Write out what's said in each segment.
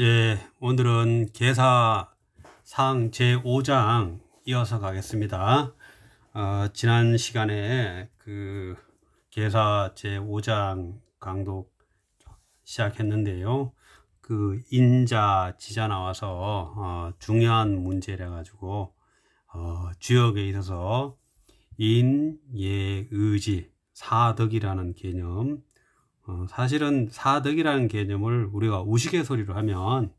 예, 오늘은 계사상 제5장 이어서 가겠습니다. 어, 지난 시간에 그 계사 제5장 강독 시작했는데요. 그 인자 지자 나와서 어, 중요한 문제라 가지고 어, 주역에 있어서 인, 예, 의지, 사덕이라는 개념 어, 사실은 사덕이라는 개념을 우리가 우식의 소리로 하면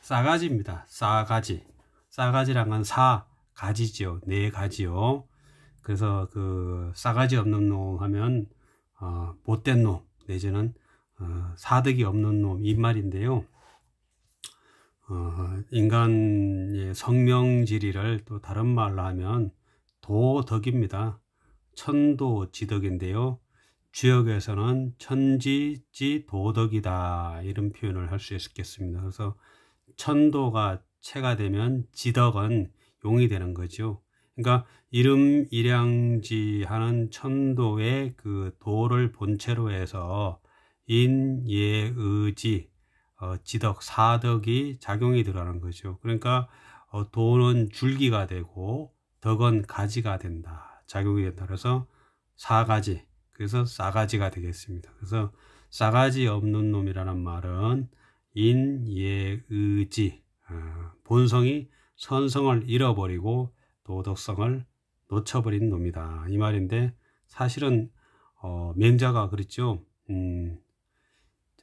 싸가지입니다. 싸가지. 싸가지란 건 사, 가지지네 가지요. 그래서 그 싸가지 없는 놈 하면 어, 못된 놈 내지는 어, 사득이 없는 놈 이 말인데요. 어, 인간의 성명지리를 또 다른 말로 하면 도덕입니다. 천도지덕인데요. 주역에서는 천지지 도덕이다 이런 표현을 할 수 있겠습니다. 그래서 천도가 체가 되면 지덕은 용이 되는 거죠. 그러니까 이름 일양지 하는 천도의 그 도를 본체로 해서 인, 예, 의지, 어, 지덕, 사덕이 작용이 들어가는 거죠. 그러니까 어, 도는 줄기가 되고 덕은 가지가 된다. 작용이 된다. 그래서 사가지, 그래서 싸가지가 되겠습니다. 그래서 싸가지 없는 놈이라는 말은 인, 예, 의지 아, 본성이 선성을 잃어버리고 도덕성을 놓쳐버린 놈이다 이 말인데 사실은 어, 맹자가 그랬죠 음,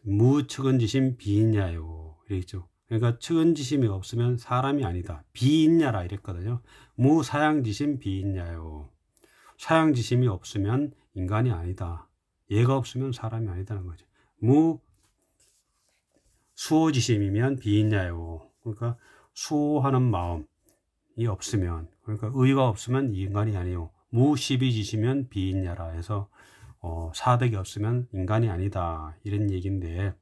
무측은지심 비인야요 이랬죠 그러니까 측은지심이 없으면 사람이 아니다 비인야라 이랬거든요 무사양지심 비인야요 사양지심이 없으면 인간이 아니다. 얘가 없으면 사람이 아니다는 거죠. 무 수호지심이면 비인야요. 그러니까 수호하는 마음이 없으면 그러니까 의가 없으면 인간이 아니요. 무시비지시면 비인야라 해서 어, 사덕이 없으면 인간이 아니다 이런 얘기인데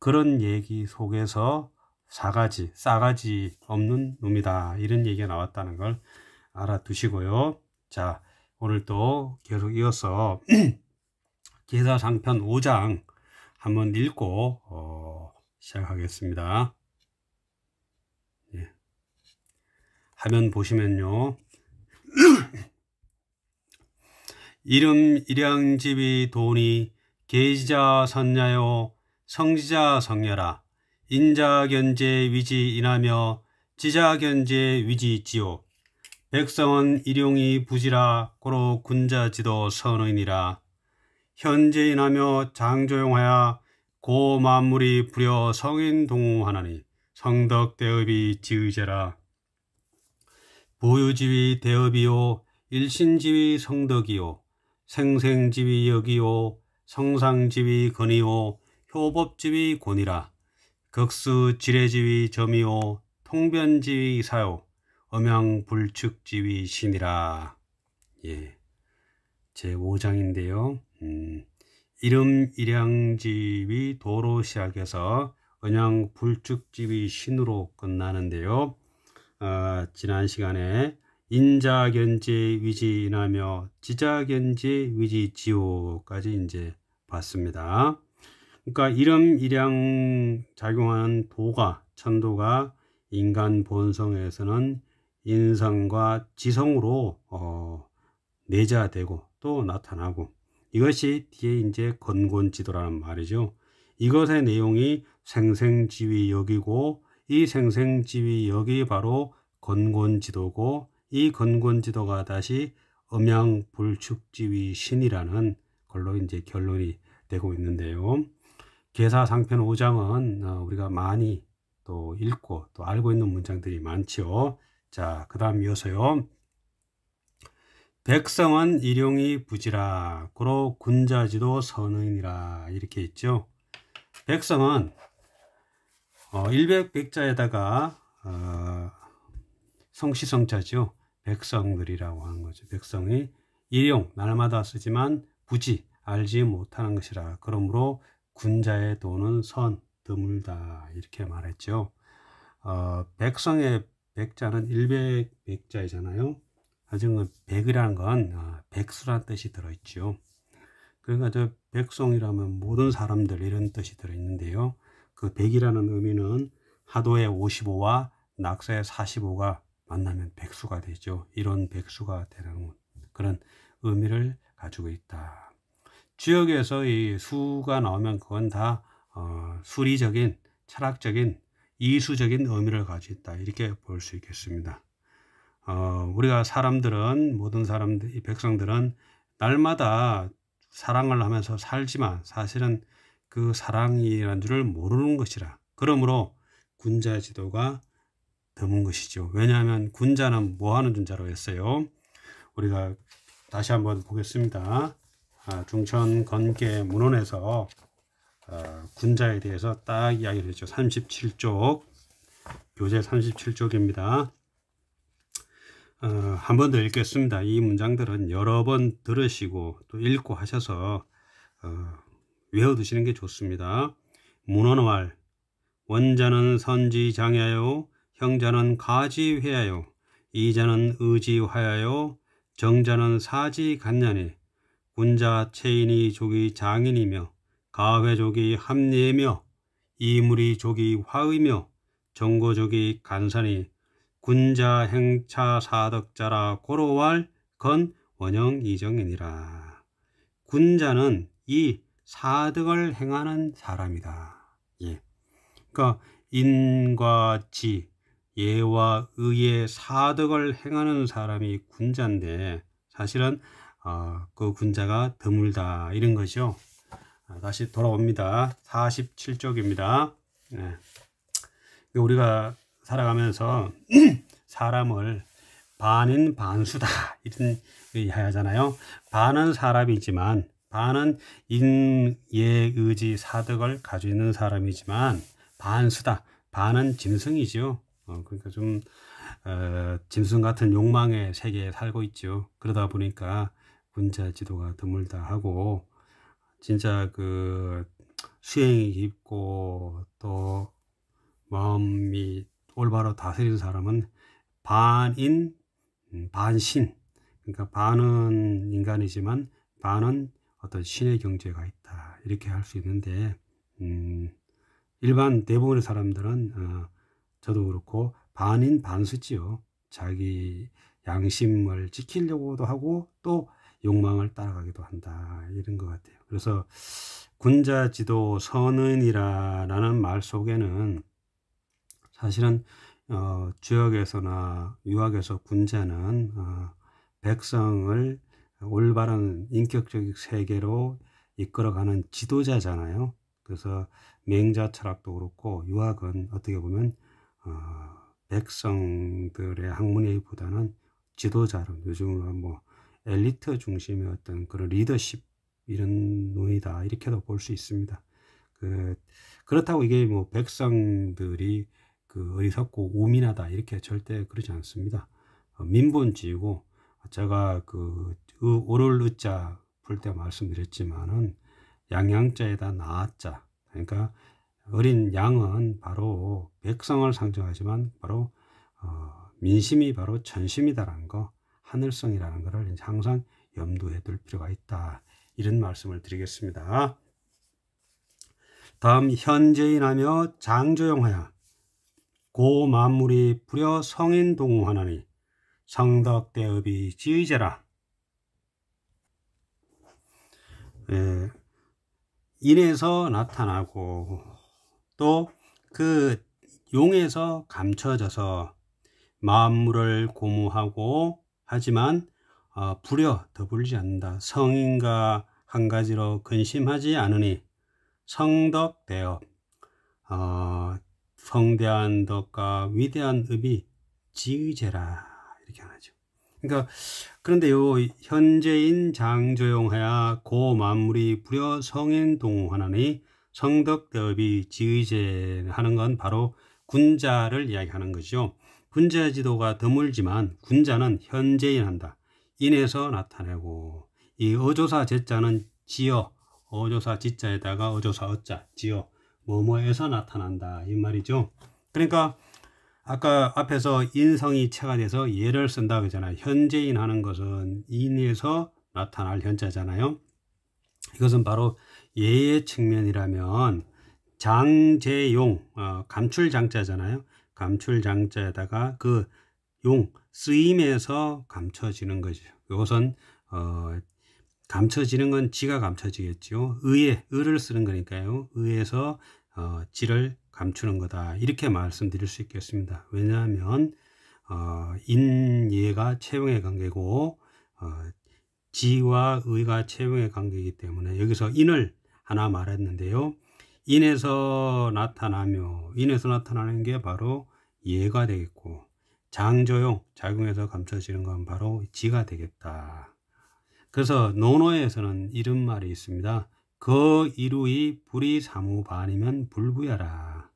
그런 얘기 속에서 사가지 싸가지 없는 놈이다 이런 얘기가 나왔다는 걸 알아두시고요. 자. 오늘도 계속 이어서 기사상편 5장 한번 읽고 어, 시작하겠습니다. 예. 화면 보시면요. 이름 일양집이 돈이 계지자 선녀요 성지자 성녀라 인자견제 위지 인하며 지자견제 위지 지옥 백성은 일용이 부지라 고로 군자지도 선의니라. 현재인하며 장조용하여 고 만물이 부려 성인 동우하나니 성덕 대업이 지의제라. 보유지위 대업이요 일신지위 성덕이요 생생지위 역이요 성상지위 건이요 효법지위 권이라. 극수 지뢰지위 점이요 통변지위 사요 엄양불축지위신이라 예, 제 5장인데요. 음, 이름 일양지위 도로 시작해서 언양 불축지위 신으로 끝나는데요. 어, 지난 시간에 인자견지 위지나며 지자견지위지지오까지 이제 봤습니다. 그러니까 이름 일양 작용하는 도가 천도가 인간 본성에서는 인성과 지성으로 어, 내자되고 또 나타나고 이것이 뒤에 이제 건곤지도라는 말이죠. 이것의 내용이 생생지위 여기고 이 생생지위 여기 바로 건곤지도고 이 건곤지도가 다시 음양불축지위 신이라는 걸로 이제 결론이 되고 있는데요. 계사상편 5장은 어, 우리가 많이 또 읽고 또 알고 있는 문장들이 많지 자, 그 다음 이어서요. 백성은 일용이 부지라, 고로 군자지도 선인이라 이렇게 있죠. 백성은 어, 일백백자에다가 어, 성시성자죠. 백성들이라고 하는 거죠. 백성이 일용 날마다 쓰지만 부지 알지 못하는 것이라. 그러므로 군자의 도는 선 드물다 이렇게 말했죠. 어, 백성의 백자는 100, 백자이잖아요. 하지만 그 백이라는 건 아, 백수란 뜻이 들어있죠. 그러니까 저 백송이라면 모든 사람들 이런 뜻이 들어있는데요. 그 백이라는 의미는 하도의 55와 낙서의 45가 만나면 백수가 되죠. 이런 백수가 되는 그런 의미를 가지고 있다. 지역에서 이 수가 나오면 그건 다 어, 수리적인 철학적인 이수적인 의미를 가지고 있다 이렇게 볼 수 있겠습니다. 어, 우리가 사람들은 모든 사람들 이 백성들은 날마다 사랑을 하면서 살지만 사실은 그 사랑이라는 줄을 모르는 것이라 그러므로 군자 지도가 드문 것이죠. 왜냐하면 군자는 뭐 하는 군자로 했어요? 우리가 다시 한번 보겠습니다. 아, 중천 건계 문헌에서 어, 군자에 대해서 딱 이야기를 했죠. 37쪽 요새 37쪽입니다. 어, 한번 더 읽겠습니다. 이 문장들은 여러 번 들으시고 또 읽고 하셔서 어, 외워두시는 게 좋습니다. 문헌왈 원자는 선지장하여 형자는 가지회하여 이자는 의지화하여 정자는 사지간년이 군자 체인이 조기 장인이며 가회족이 합리이며 이물이족이 화의며 정거족이 간산이 군자 행차 사덕자라 고로할건 원형 이정이니라. 군자는 이 사덕을 행하는 사람이다. 예. 그러니까 인과 지, 예와 의의 사덕을 행하는 사람이 군자인데 사실은 어, 그 군자가 드물다 이런 것이죠 아, 다시 돌아옵니다. 47쪽입니다. 네. 예. 우리가 살아가면서 사람을 반인 반수다 이런 이야기하잖아요. 반은 사람이지만 반은 인예의지 사덕을 가지고 있는 사람이지만 반수다. 반은 짐승이지 어, 그러니까 좀 어, 짐승 같은 욕망의 세계에 살고 있죠. 그러다 보니까 군자 지도가 드물다 하고 진짜 그 수행이 깊고 또 마음이 올바로 다스리는 사람은 반인 음, 반신 그러니까 반은 인간이지만 반은 어떤 신의 경제가 있다 이렇게 할 수 있는데 음, 일반 대부분의 사람들은 어, 저도 그렇고 반인 반수지요 자기 양심을 지키려고도 하고 또 욕망을 따라가기도 한다 이런 것 같아요. 그래서 군자 지도 선언이라는 말 속에는 사실은 어, 주역에서나 유학에서 군자는 어, 백성을 올바른 인격적 세계로 이끌어가는 지도자잖아요. 그래서 맹자 철학도 그렇고 유학은 어떻게 보면 어, 백성들의 학문에 보다는 지도자로 요즘은 뭐 엘리트 중심의 어떤 그런 리더십 이런 논의다 이렇게도 볼 수 있습니다. 그 그렇다고 이게 뭐 백성들이 그 어리석고 우민하다 이렇게 절대 그러지 않습니다. 어, 민본주의고 제가 그 오를 의자 풀때 말씀드렸지만은 양양자에다 나자 그러니까 어린 양은 바로 백성을 상징하지만 바로 어, 민심이 바로 전심이다라는 거 하늘성이라는 것을 항상 염두에 둘 필요가 있다 이런 말씀을 드리겠습니다. 다음 현재인하며 장조영하야 고 만물이 불여 성인 동호하나니 성덕대업이 지의제라 예, 인에서 나타나고 또 그 용에서 감춰져서 만물을 고무하고 하지만 어, 불여 더불지 않는다. 성인과 한 가지로 근심하지 않으니 성덕대업 어, 성대한 덕과 위대한 읍이 지의제라 이렇게 하죠. 그러니까 그런데 요 현재인 장조용하야 고 만물이 불여 성인 동하나니 성덕대업이 지의제 하는 건 바로 군자를 이야기하는 거죠. 군자 지도가 드물지만 군자는 현재인 한다. 인해서 나타내고 이 어조사 제자는 지어 어조사 지자에다가 어조사 어자 지어 뭐뭐에서 나타난다 이 말이죠. 그러니까 아까 앞에서 인성이 체가 돼서 예를 쓴다고 했잖아요. 현재인 하는 것은 인에서 나타날 현자잖아요. 이것은 바로 예의 측면이라면 장제용 어, 감출장자잖아요. 감출장자에다가 그용 쓰임에서 감춰지는 거죠. 이것 어, 감춰지는 건 지가 감춰지겠지 의에 을을 쓰는 거니까요. 의에서 어, 지를 감추는 거다 이렇게 말씀드릴 수 있겠습니다. 왜냐하면 어, 인예가 채용의 관계고 어, 지와 의가 채용의 관계이기 때문에 여기서 인을 하나 말했는데요. 인에서 나타나며 인에서 나타나는 게 바로 예가 되겠고 장조용 작용해서 감춰지는 건 바로 지가 되겠다. 그래서 논어에서는 이런 말이 있습니다. 그 이루이 불이 사무반이면 불부야라.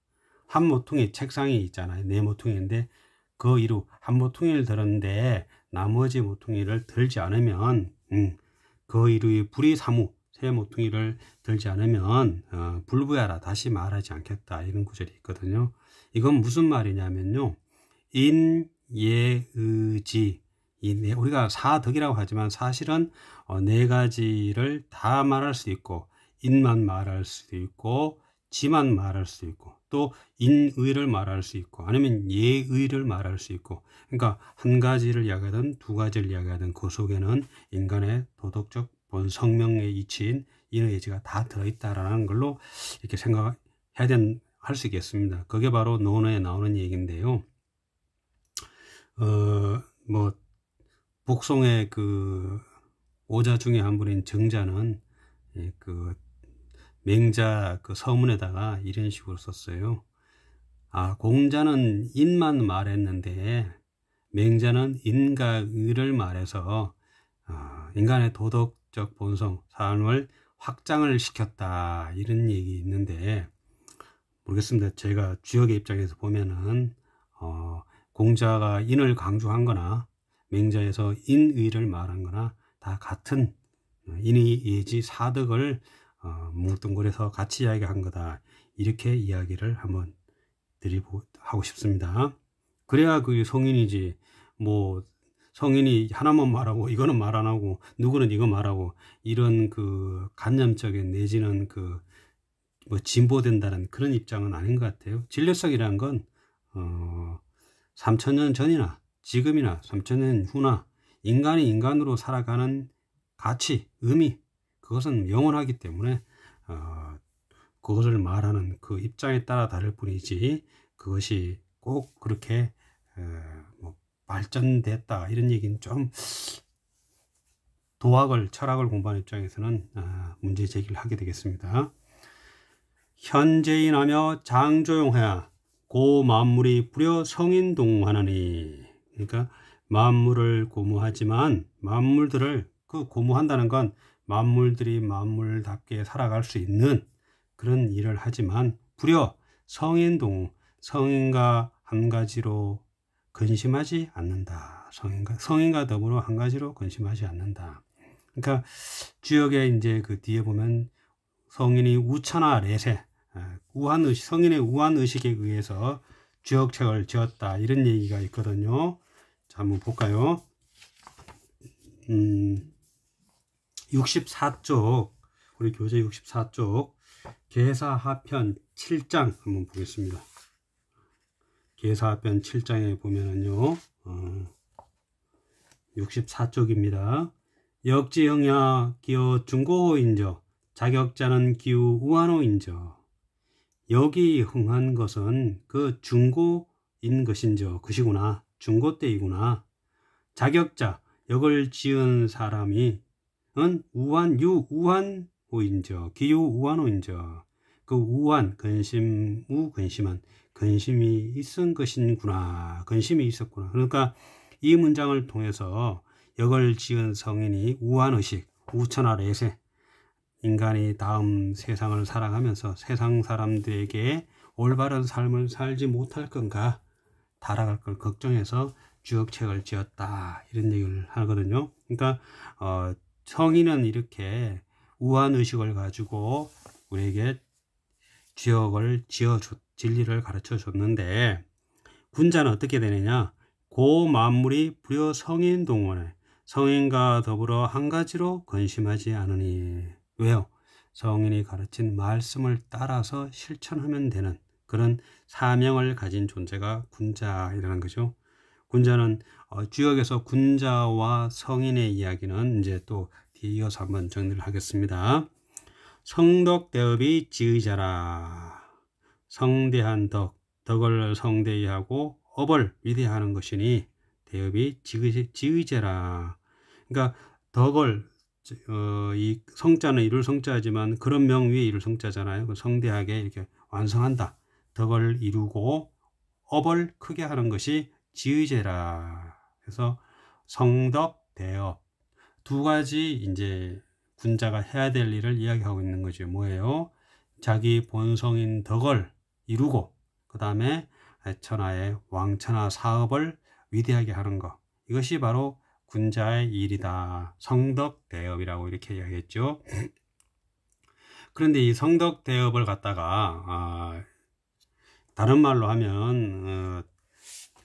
한 모퉁이 책상이 있잖아요. 네 모퉁이인데 그 이루 한 모퉁이를 들었는데 나머지 모퉁이를 들지 않으면 음, 그 이루이 불이 사무 새 모퉁이를 들지 않으면 어, 불부야라 다시 말하지 않겠다 이런 구절이 있거든요. 이건 무슨 말이냐면요. 인예의지 인예 우리가 사덕이라고 하지만 사실은 어, 네 가지를 다 말할 수 있고 인만 말할 수도 있고 지만 말할 수도 있고 또 인의를 말할 수 있고 아니면 예의를 말할 수 있고 그러니까 한 가지를 이야기하든 두 가지를 이야기하든 그 속에는 인간의 도덕적 본성명의 이치인 인의지가 다 들어있다라는 걸로 이렇게 생각해야 된 할수 있겠습니다. 그게 바로 논어에 나오는 얘기인데요. 어뭐 복송의 그 오자 중에 한 분인 정자는 예, 그 맹자 그 서문에다가 이런 식으로 썼어요. 아 공자는 인만 말했는데 맹자는 인과 의를 말해서 어, 인간의 도덕적 본성 사을 확장을 시켰다 이런 얘기 있는데 모르겠습니다. 제가 주역의 입장에서 보면은 어, 공자가 인을 강조한 거나 맹자에서 인의를 말한 거나 다 같은 인의 예지 사득을 어, 뭉뚱그려서 같이 이야기한 거다. 이렇게 이야기를 한번 드리고 하고 싶습니다. 그래야 그 성인이지 뭐 성인이 하나만 말하고 이거는 말 안 하고 누구는 이거 말하고 이런 그 간념적인 내지는 그뭐 진보된다는 그런 입장은 아닌 것 같아요. 진례성이라는 건 어, 3천년 전이나 지금이나 3천년 후나 인간이 인간으로 살아가는 가치, 의미 그것은 영원하기 때문에 어, 그것을 말하는 그 입장에 따라 다를 뿐이지 그것이 꼭 그렇게 어, 뭐 발전됐다 이런 얘기는 좀 도학을 철학을 공부하는 입장에서는 어, 문제 제기를 하게 되겠습니다. 현재인하며 장조용하야 고 만물이 뿌려 성인 동하느니 그러니까 만물을 고무하지만 만물들을 그 고무한다는 건 만물들이 만물답게 살아갈 수 있는 그런 일을 하지만 불려 성인동 성인과 한 가지로 근심하지 않는다. 성인과 성인과 더불어 한 가지로 근심하지 않는다. 그러니까 주역에 이제 그 뒤에 보면 성인이 우천하 레세 아, 우한의식, 성인의 우한의식에 의해서 주역책을 지었다. 이런 얘기가 있거든요. 자, 한번 볼까요? 음, 64쪽, 우리 교재 64쪽, 계사하편 7장 한번 보겠습니다. 계사하편 7장에 보면은요, 어, 64쪽입니다. 역지형야 기어 중고호인저, 자격자는 기우 우한호인저. 여기 흥한 것은 그 중고인 것인지 그시구나 중고 때이구나 자격자 역을 지은 사람이 은 우한 유 우한 호인저 기유 우한 호인저 그 우한 근심 우 근심한 근심이 있은 것인구나 근심이 있었구나 그러니까 이 문장을 통해서 역을 지은 성인이 우한 의식 우천하 레세 인간이 다음 세상을 살아가면서 세상 사람들에게 올바른 삶을 살지 못할 건가 달아갈 걸 걱정해서 주역책을 지었다 이런 얘기를 하거든요. 그러니까 어, 성인은 이렇게 우한 의식을 가지고 우리에게 주역을 지어 줬 진리를 가르쳐 줬는데 군자는 어떻게 되느냐? 고 만물이 부여 성인 동원에 성인과 더불어 한 가지로 근심하지 않으니 왜요? 성인이 가르친 말씀을 따라서 실천하면 되는 그런 사명을 가진 존재가 군자이라는 거죠. 군자는 어, 주역에서 군자와 성인의 이야기는 이제 또 이어서 한번 정리를 하겠습니다. 성덕 대업이 지의자라. 성대한 덕, 덕을 성대히 하고 업을 위대하는 것이니 대업이 지의, 지의제라. 그러니까 덕을 어, 이 성자는 이룰 성자지만 그런 명위에 이룰 성자잖아요. 그 성대하게 이렇게 완성한다. 덕을 이루고 업을 크게 하는 것이 지의제라. 그래서 성덕 대업 두 가지 이제 군자가 해야 될 일을 이야기하고 있는 거죠. 뭐예요? 자기 본성인 덕을 이루고 그 다음에 천하의 왕천하 사업을 위대하게 하는 것. 이것이 바로 군자의 일이다. 성덕 대업이라고 이렇게 이야기했죠. 그런데 이 성덕 대업을 갖다가 아, 다른 말로 하면 어,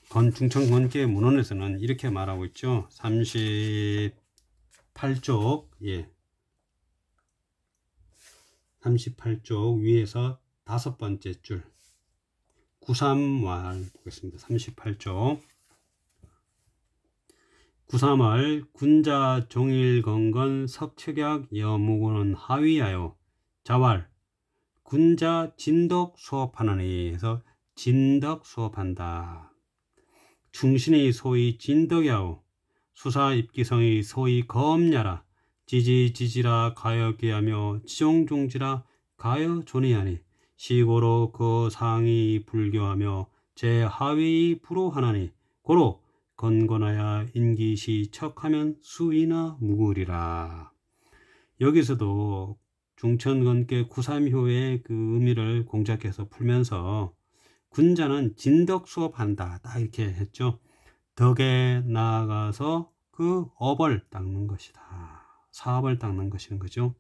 건 중천 건계 문헌에서는 이렇게 말하고 있죠. 38쪽 예. 38쪽 위에서 다섯 번째 줄9 3왈 보겠습니다. 38쪽 구사말 군자 종일건건 석책약 여무고는 하위하여 자왈 군자 진덕 수업하느니 해서 진덕 수업한다. 중신이 소위 진덕야오 수사 입기성이 소위 검야라 지지지지라 가여기하며 지종종지라 가여존이하니 시고로 그 상이 불교하며 제 하위 불호하나니 고로 건건하여 인기시척하면 수이나 무구리라. 여기서도 중천건께 구삼효의 그 의미를 공작해서 풀면서 군자는 진덕 수업한다 딱 이렇게 했죠. 덕에 나아가서 그 업을 닦는 것이다. 사업을 닦는 것이는 거죠.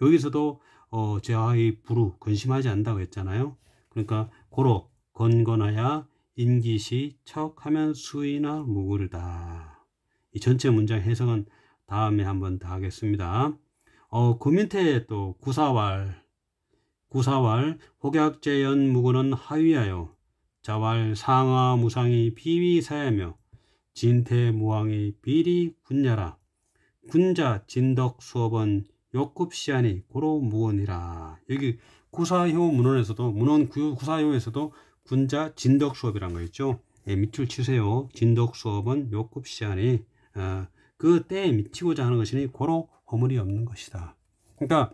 여기서도 어, 제하의 부루 근심하지 않는다고 했잖아요. 그러니까 고로 건건하야 인기시 척하면 수이나 무을다. 이 전체 문장 해석은 다음에 한번 다 하겠습니다. 어, 그 밑에 또 구사왈, 구사왈, 혹약제연 무고는 하위하여 자왈 상하 무상이 비위사야며 진태 무왕이 비리 군야라 군자 진덕 수업은 역급시하니 고로 무언이라 여기 구사효 문헌에서도 문헌 구사효에서도 분자 진덕 수업이란 거 있죠. 예, 밑줄 치세요. 진덕 수업은 요급 시안이 어, 그 때에 미치고자 하는 것이니 고로 허물이 없는 것이다. 그러니까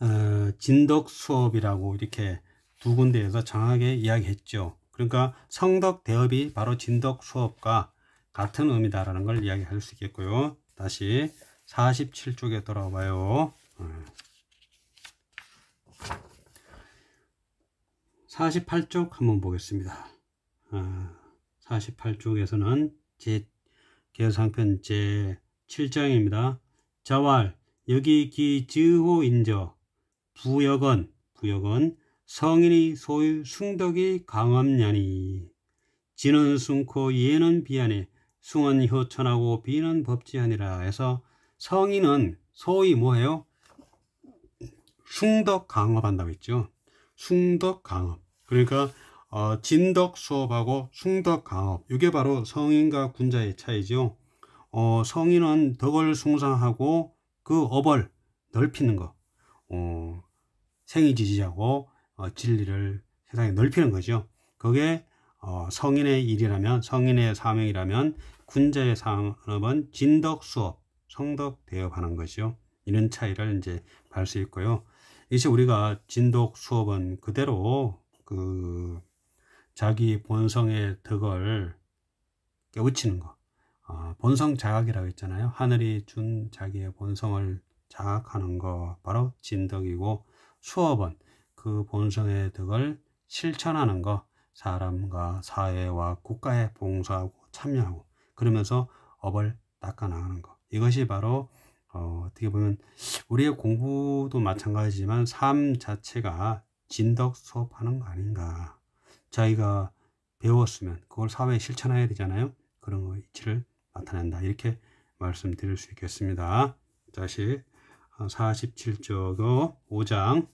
어, 진덕 수업이라고 이렇게 두 군데에서 정하게 이야기했죠. 그러니까 성덕 대업이 바로 진덕 수업과 같은 의미다라는 걸 이야기할 수 있겠고요. 다시 47쪽에 돌아와요. 음. 어. 48쪽 한번 보겠습니다. 48쪽에서는 아, 제 계상편 제 7장입니다. 자왈 여기 기즈호 인저 부역은 부역은 성인이 소유 숭덕이 강함냐니 지는 숭고 예는 비하니 숭은 효천하고 비는 법지하니라 해서 성인은 소위 뭐해요? 숭덕 강업한다고 했죠. 숭덕 강업. 그러니까 어, 진덕 수업하고 숭덕 강업 이게 바로 성인과 군자의 차이죠. 어, 성인은 덕을 숭상하고 그 업을 넓히는 것, 어, 생이지지하고 어, 진리를 세상에 넓히는 거죠. 그게 어, 성인의 일이라면 성인의 사명이라면 군자의 산업은 진덕 수업, 성덕 대업하는 거죠. 이런 차이를 이제 볼수 있고요. 이제 우리가 진덕 수업은 그대로 그 자기 본성의 덕을 깨우치는 것. 아, 본성 자각이라고 했잖아요. 하늘이 준 자기의 본성을 자각하는 것 바로 진덕이고 수업은 그 본성의 덕을 실천하는 것 사람과 사회와 국가에 봉사하고 참여하고 그러면서 업을 닦아나가는 것 이것이 바로 어, 어떻게 보면 우리의 공부도 마찬가지지만 삶 자체가 진덕 수업하는 거 아닌가. 자기가 배웠으면 그걸 사회에 실천해야 되잖아요. 그런 거 이치를 나타낸다. 이렇게 말씀드릴 수 있겠습니다. 다시 47조 5장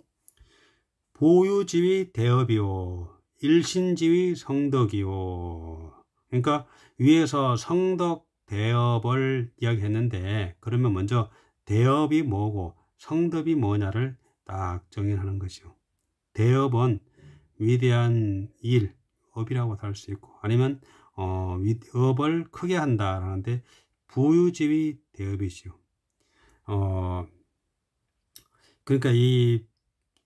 보유지위 대업이오 일신지위 성덕이오 그러니까 위에서 성덕 대업을 이야기했는데 그러면 먼저 대업이 뭐고 성덕이 뭐냐를 딱 정의하는 것이요. 대업은 위대한 일, 업이라고도 할 수 있고 아니면 어, 위 업을 크게 한다라는데 부유지위 대업이지요. 어, 그러니까 이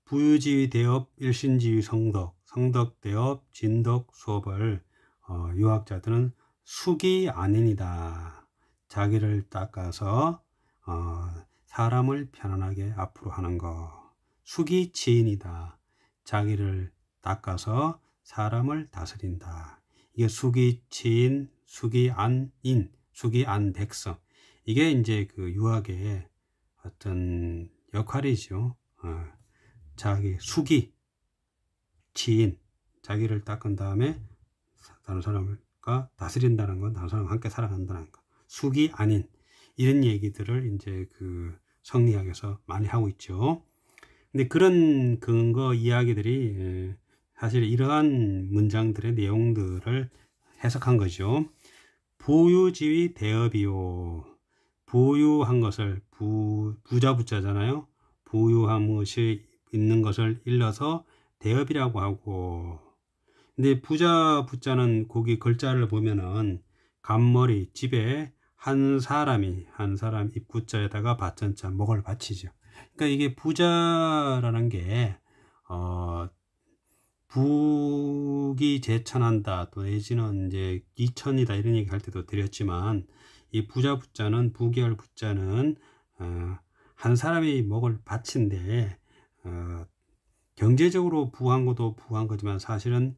부유지위 대업, 일신지위 성덕, 성덕 대업, 진덕 수업을 어, 유학자들은 숙이 아닙니다 자기를 닦아서 어, 사람을 편안하게 앞으로 하는 거. 숙이 지인이다. 자기를 닦아서 사람을 다스린다. 이게 수기치인, 수기안인, 수기안백성. 이게 이제 그 유학의 어떤 역할이죠. 어, 자기 수기, 지인, 자기를 닦은 다음에 다른 사람과 다스린다는 건 다른 사람과 함께 살아간다는 것. 수기 아닌 이런 얘기들을 이제 그 성리학에서 많이 하고 있죠. 근데 그런 근거 이야기들이 예, 사실 이러한 문장들의 내용들을 해석한 거죠. 부유지위 대업이요. 부유한 것을 부, 부자 부자잖아요. 부유한 것이 있는 것을 일러서 대업이라고 하고 근데 부자 부자는 거기 글자를 보면은 간머리 집에 한 사람이 한 사람 입구자에다가 밭전자 목을 바치죠. 그러니까 이게 부자라는 게 어, 북이 재천한다 또 내지는 이제 이천이다 이런 얘기 할 때도 드렸지만 이 부자 부자는 부계열 부자는 어, 한 사람이 먹을 밭인데 어, 경제적으로 부한 것도 부한 거지만 사실은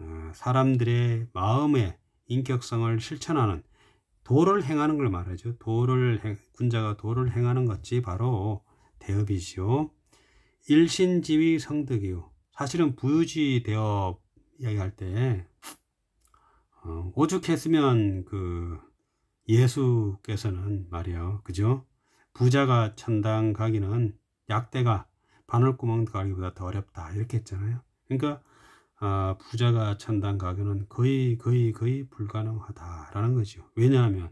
어, 사람들의 마음의 인격성을 실천하는 도를 행하는 걸 말하죠. 도를 행, 군자가 도를 행하는 것이 바로 대업이시오. 일신지위 성득이요. 사실은 부유지 대업 이야기할 때 어, 오죽했으면 그 예수께서는 말이요. 그죠? 부자가 천당 가기는 약대가 바늘구멍 가기보다 더 어렵다 이렇게 했잖아요. 그러니까 아, 부자가 천당 가기는 거의 거의 거의 불가능하다라는 거죠. 왜냐하면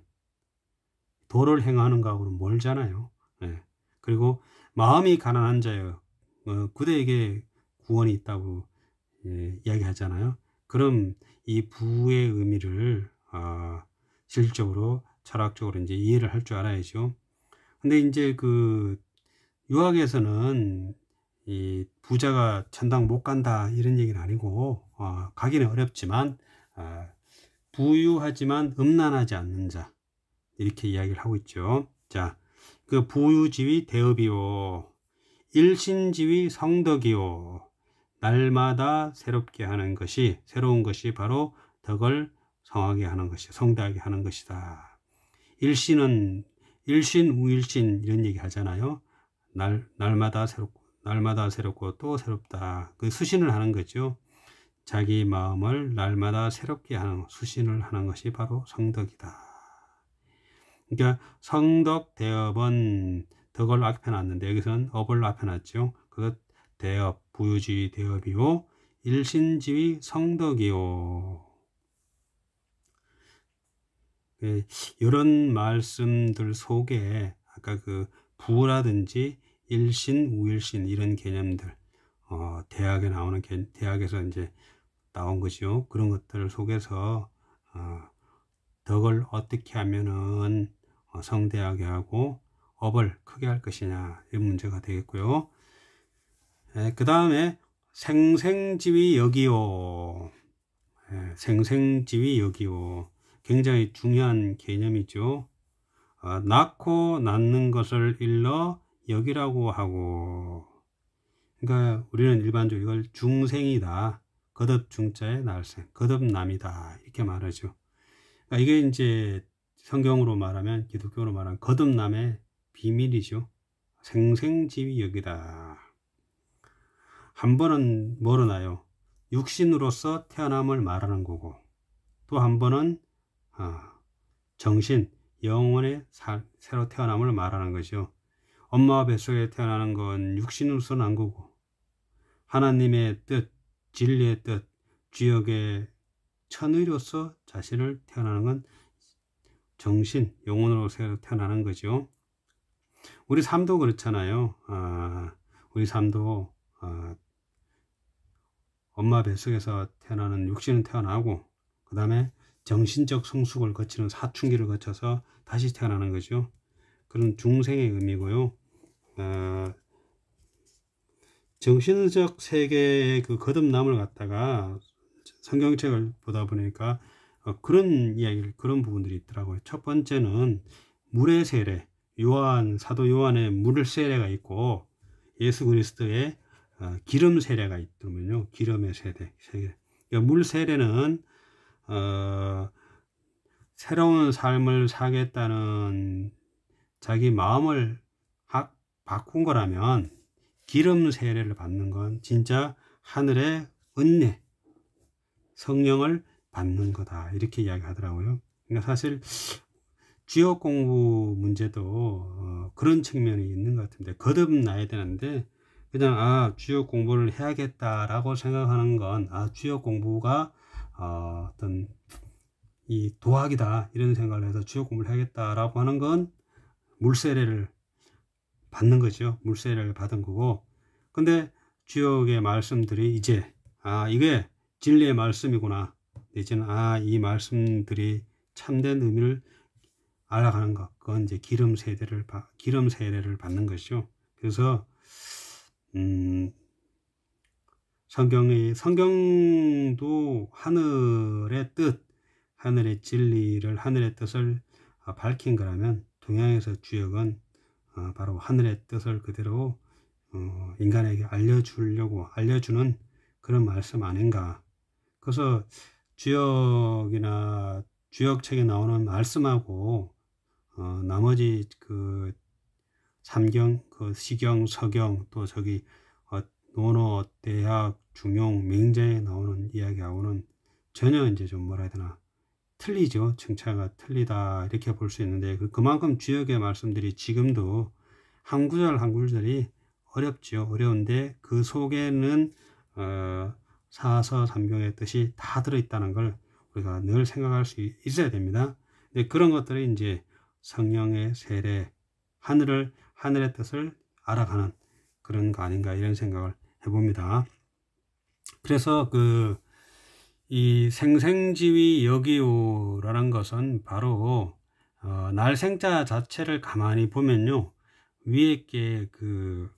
도를 행하는 각으로 멀잖아요. 예. 그리고 마음이 가난한 자여 어, 그대에게 구원이 있다고 예, 이야기하잖아요. 그럼 이 부의 의미를 아, 실적으로 철학적으로 이제 이해를 할 줄 알아야죠. 근데 이제 그 유학에서는 이 부자가 천당 못 간다 이런 얘기는 아니고 어, 가기는 어렵지만 어, 부유하지만 음란하지 않는 자 이렇게 이야기를 하고 있죠. 자그 부유지위 대업이요 일신지위 성덕이요 날마다 새롭게 하는 것이 새로운 것이 바로 덕을 성하게 하는 것이 성대하게 하는 것이다. 일신은 일신 우일신 이런 얘기 하잖아요. 날 날마다 새롭고 날마다 새롭고 또 새롭다. 그 수신을 하는 거죠. 자기 마음을 날마다 새롭게 하는 수신을 하는 것이 바로 성덕이다. 그러니까 성덕 대업은 덕을 앞에 놨는데 여기서는 업을 앞에 놨죠. 그것 대업, 부유지 대업이요. 일신지위 성덕이요. 예, 이런 말씀들 속에 아까 그 부라든지 일신, 우일신 이런 개념들 어, 대학에 나오는 개, 대학에서 이제 나온 거죠. 그런 것들 속에서 어, 덕을 어떻게 하면은 어, 성대하게 하고 업을 크게 할 것이냐 이 문제가 되겠고요. 예, 그 다음에 생생지위 여기요. 예, 생생지위 여기요. 굉장히 중요한 개념이죠. 아, 낳고 낳는 것을 일러 여기라고 하고 그러니까 우리는 일반적으로 이걸 중생이다. 거듭 중자의 날생, 거듭남이다. 이렇게 말하죠. 그러니까 이게 이제 성경으로 말하면 기독교로 말하면 거듭남의 비밀이죠. 생생지위역이다. 한 번은 모르나요? 육신으로서 태어남을 말하는 거고 또 한 번은 아, 정신, 영혼의 사, 새로 태어남을 말하는 거죠. 엄마 뱃속에 태어나는 건 육신으로서 난 거고 하나님의 뜻, 진리의 뜻, 주역의 천의로서 자신을 태어나는 건 정신, 영혼으로 태어나는 거죠. 우리 삶도 그렇잖아요. 아, 우리 삶도 아, 엄마 뱃속에서 태어나는 육신은 태어나고 그 다음에 정신적 성숙을 거치는 사춘기를 거쳐서 다시 태어나는 거죠. 그런 중생의 의미고요. 아, 정신적 세계의 그 거듭남을 갖다가 성경책을 보다 보니까 어, 그런 이야기 그런 부분들이 있더라고요. 첫 번째는 물의 세례, 요한 사도 요한의 물 세례가 있고 예수 그리스도의 어, 기름 세례가 있더군요. 기름의 세례, 그러니까 물 세례는 어, 새로운 삶을 사겠다는 자기 마음을 바꾼 거라면 기름 세례를 받는 건 진짜 하늘의 은혜, 성령을 밟는 거다 이렇게 이야기하더라고요. 그러니까 사실 지역 공부 문제도 어, 그런 측면이 있는 것 같은데 거듭나야 되는데 그냥 아 주역 공부를 해야겠다라고 생각하는 건아 주역 공부가 어, 어떤 이 도학이다 이런 생각을 해서 주역 공부를 해야겠다라고 하는 건 물세례를 받는 거죠 물세례를 받은 거고 근데 주역의 말씀들이 이제 아 이게 진리의 말씀이구나 내지는 아 이 말씀들이 참된 의미를 알아가는 것 그건 이제 기름 세례를 기름 세례를 받는 것이죠. 그래서 음, 성경의 성경도 하늘의 뜻, 하늘의 진리를 하늘의 뜻을 아, 밝힌 거라면 동양에서 주역은 어, 바로 하늘의 뜻을 그대로 어, 인간에게 알려주려고 알려주는 그런 말씀 아닌가. 그래서 주역이나 주역책에 나오는 말씀하고 어, 나머지 그 삼경, 그 시경, 서경 또 저기 어, 논어, 대학, 중용, 맹자에 나오는 이야기하고는 전혀 이제 좀 뭐라 해야 되나 틀리죠. 증차가 틀리다 이렇게 볼 수 있는데 그, 그만큼 주역의 말씀들이 지금도 한 구절 한 구절이 어렵죠. 어려운데 그 속에는 어, 사서 삼경의 뜻이 다 들어있다는 걸 우리가 늘 생각할 수 있어야 됩니다. 근데 그런 것들이 이제 성령의 세례, 하늘을, 하늘의 뜻을 알아가는 그런 거 아닌가 이런 생각을 해봅니다. 그래서 그, 이 생생지위 여기요라는 것은 바로, 어, 날생자 자체를 가만히 보면요. 위에 게 그,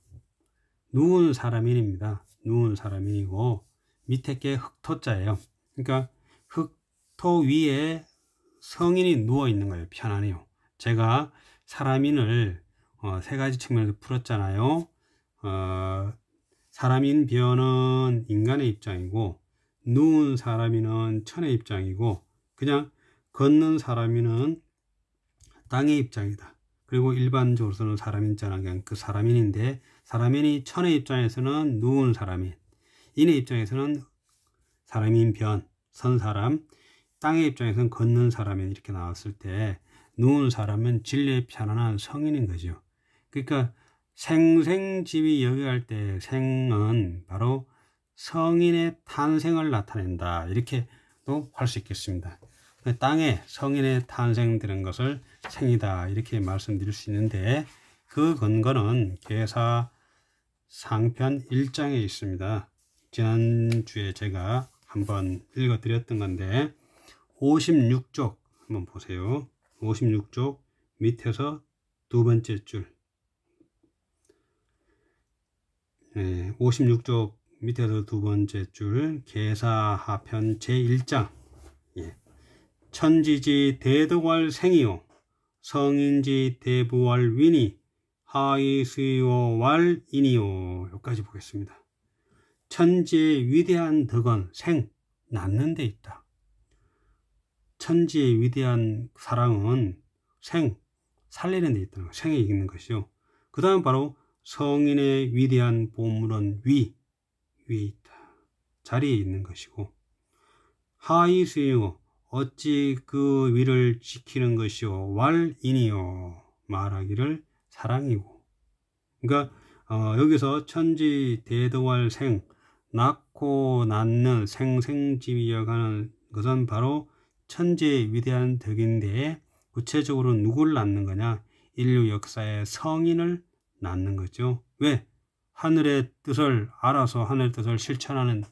누운 사람인입니다. 누운 사람인이고, 밑에 게 흙토자예요. 그러니까 흙토 위에 성인이 누워 있는 거예요. 편안해요. 제가 사람인을 어, 세 가지 측면에서 풀었잖아요. 어, 사람인 변은 인간의 입장이고 누운 사람인은 천의 입장이고 그냥 걷는 사람인은 땅의 입장이다. 그리고 일반적으로는 사람인자는 그냥 그 사람인인데 사람인이 천의 입장에서는 누운 사람인 인의 입장에서는 사람인 변, 선 사람, 땅의 입장에서는 걷는 사람이 이렇게 나왔을 때 누운 사람은 진리에 편안한 성인인 거죠. 그러니까 생생지위 여기할 때 생은 바로 성인의 탄생을 나타낸다 이렇게도 할 수 있겠습니다. 그 땅에 성인의 탄생되는 것을 생이다 이렇게 말씀드릴 수 있는데 그 근거는 계사 상편 1장에 있습니다. 지난주에 제가 한번 읽어 드렸던 건데 56쪽 한번 보세요 56쪽 밑에서 두 번째 줄 네, 56쪽 밑에서 두 번째 줄 계사하편 제1장 예. 천지지 대덕월 생이요 성인지 대부월 위니 하이수요월 인이요 여기까지 보겠습니다 천지의 위대한 덕은 생, 낳는 데 있다. 천지의 위대한 사랑은 생, 살리는 데 있다는 것, 생에 있는 것이요. 그 다음 바로 성인의 위대한 보물은 위, 위에 있다. 자리에 있는 것이고 하이 수요 어찌 그 위를 지키는 것이요 왈인이요 말하기를 사랑이고 그러니까 어, 여기서 천지 대도활생 낳고 낳는 생생지위여가는 것은 바로 천재의 위대한 덕인데 구체적으로 누구를 낳는 거냐 인류 역사의 성인을 낳는 거죠 왜 하늘의 뜻을 알아서 하늘의 뜻을 실천하는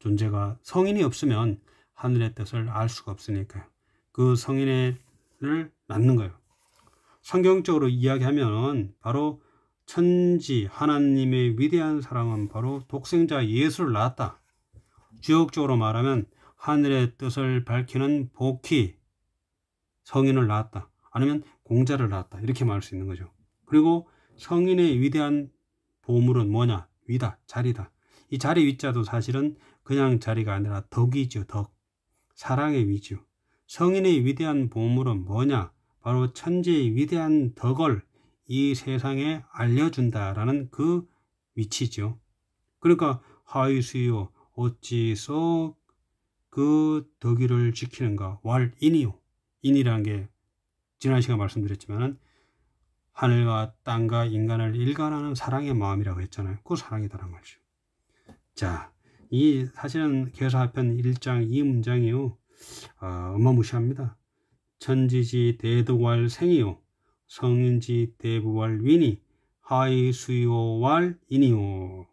존재가 성인이 없으면 하늘의 뜻을 알 수가 없으니까요 그 성인을 낳는 거예요 성경적으로 이야기하면 바로 천지 하나님의 위대한 사랑은 바로 독생자 예수를 낳았다. 주역적으로 말하면 하늘의 뜻을 밝히는 복희 성인을 낳았다. 아니면 공자를 낳았다. 이렇게 말할 수 있는 거죠. 그리고 성인의 위대한 보물은 뭐냐? 위다, 자리다. 이 자리 위자도 사실은 그냥 자리가 아니라 덕이죠, 덕. 사랑의 위죠. 성인의 위대한 보물은 뭐냐? 바로 천지의 위대한 덕을 이 세상에 알려준다라는 그 위치죠. 그러니까 하이수요 어찌서 그 덕위를 지키는가 왈인이요. 인이라는 게 지난 시간 말씀드렸지만 하늘과 땅과 인간을 일관하는 사랑의 마음이라고 했잖아요. 그사랑이다라 말이죠. 자, 이 사실은 개사편 1장 이 문장이요. 아, 어마무시합니다. 천지지 대도왈 생이요. 성인지 대부왈위니 하이 수요왈이니오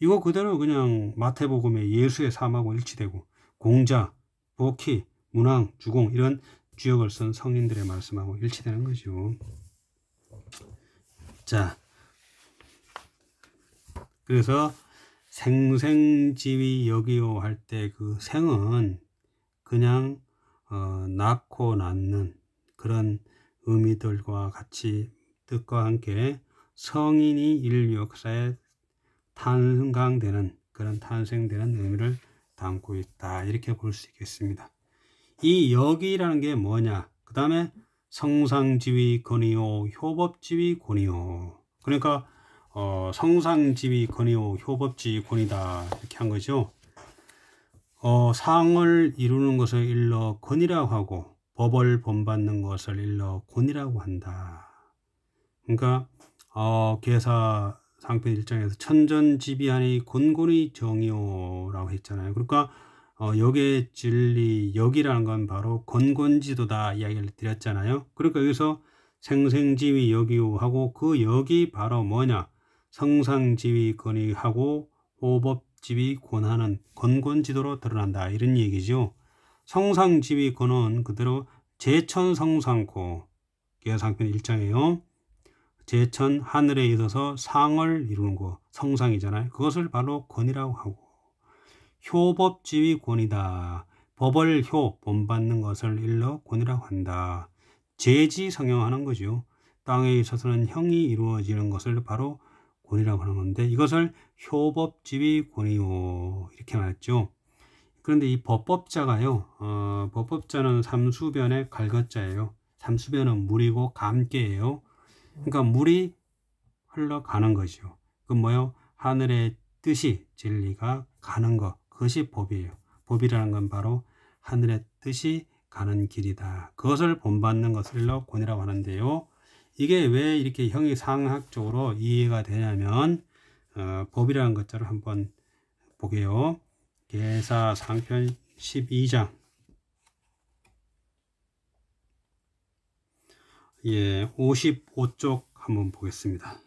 이거 그대로 그냥 마태복음의 예수의 삶하고 일치되고 공자, 복희, 문왕, 주공 이런 주역을 쓴 성인들의 말씀하고 일치되는 거죠. 자, 그래서 생생지위 여기요 할때 그 생은 그냥 어, 낳고 낳는 그런 의미들과 같이 뜻과 함께 성인이 인류 역사에 탄생되는 그런 탄생되는 의미를 담고 있다 이렇게 볼 수 있겠습니다. 이 여기라는 게 뭐냐 그 다음에 성상지위 건이요 효법지위 건이요 그러니까 어, 성상지위 건이요 효법지위 건이다 이렇게 한 거죠. 어, 상을 이루는 것을 일러 건이라고 하고 법을 본받는 것을 일러 곤이라고 한다. 그러니까 어, 계사 상편 1장에서 천전지비하니 곤곤히 정이오라고 했잖아요. 그러니까 어, 여기의 진리, 여기라는 건 바로 건곤지도다 이야기를 드렸잖아요. 그러니까 여기서 생생지위 여기오 하고 그 여기 바로 뭐냐 성상지위 건의하고 호법지위 권하는 건곤지도로 드러난다 이런 얘기죠. 성상지위권은 그대로 제천성상고 계상편 1장이에요. 제천 하늘에 있어서 상을 이루는 거 성상이잖아요. 그것을 바로 권이라고 하고 효법지위 권이다. 법을 효, 본받는 것을 일러 권이라고 한다. 제지 성형하는 거죠. 땅에 있어서는 형이 이루어지는 것을 바로 권이라고 하는 건데 이것을 효법지위 권이요 이렇게 말했죠. 그런데 이 법법자가요. 어, 법법자는 삼수변의 갈것자예요. 삼수변은 물이고 감개예요. 그러니까 물이 흘러가는 것이요. 그 뭐요? 하늘의 뜻이 진리가 가는 것. 그것이 법이에요. 법이라는 건 바로 하늘의 뜻이 가는 길이다. 그것을 본받는 것을로 권이라고 하는데요. 이게 왜 이렇게 형이상학적으로 이해가 되냐면 어, 법이라는 것들을 한번 보게요. 예사 상편 12장 예, 55쪽 한번 보겠습니다.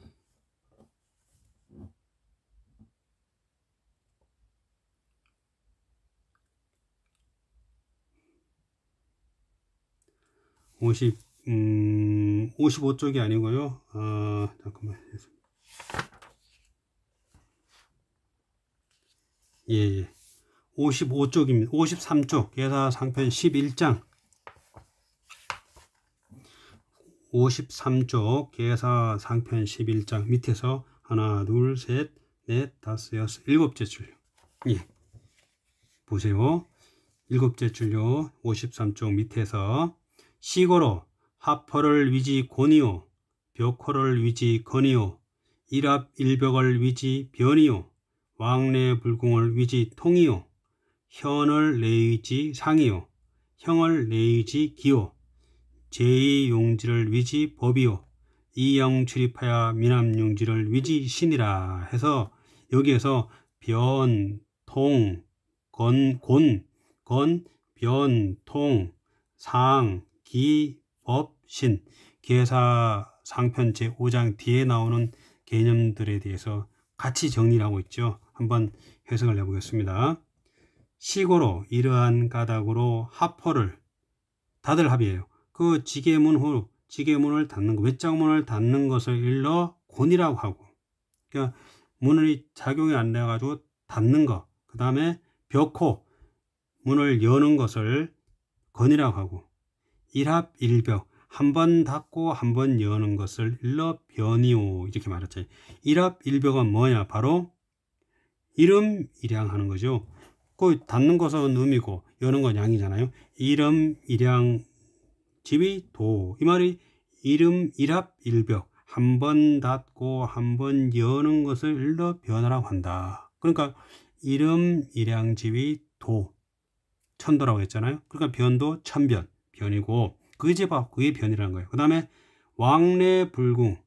오십 음, 55쪽이 아니고요. 아, 잠깐만. 예, 예. 55쪽입니다. 53쪽 계사 상편 11장 53쪽 계사 상편 11장 밑에서 하나 둘 셋 넷 다섯 여섯 일곱째 줄요. 예. 보세요. 일곱째 줄요 53쪽 밑에서 시고로 하퍼를 위지 고니오 벽호를 위지 건이오 일합 일벽을 위지 변이오 왕래 불공을 위지 통이오 현을 내이지 상이요 형을 내이지 기요 제2 용지를 위지 법이요 이영 출입하여 미남 용지를 위지 신이라 해서 여기에서 변, 통, 건, 곤, 건, 변, 통, 상, 기, 법, 신 계사 상편 제5장 뒤에 나오는 개념들에 대해서 같이 정리를 하고 있죠. 한번 해석을 해보겠습니다. 시고로 이러한 가닥으로 합허를 다들 합의해요. 그 지게문 후 지게문을 닫는 것, 외장문을 닫는 것을 일러 곤이라고 하고 그러니까 문을 작용이 안 돼가지고 닫는 것, 그 다음에 벽호 문을 여는 것을 건이라고 하고 일합일벽 한 번 닫고 한 번 여는 것을 일러 변이오 이렇게 말했죠. 일합일벽은 뭐냐 바로 이름 일양하는 거죠. 그 닫는 것은 음이고 여는 건 양이잖아요. 이름 일양 집이 도이 말이 이름 일합 일벽 한 번 닫고 한 번 여는 것을 일러 변화라고 한다. 그러니까 이름 일양 집이 도 천도라고 했잖아요. 그러니까 변도 천변 변이고 그게 제 그게 변이라는 거예요. 그 다음에 왕래 불궁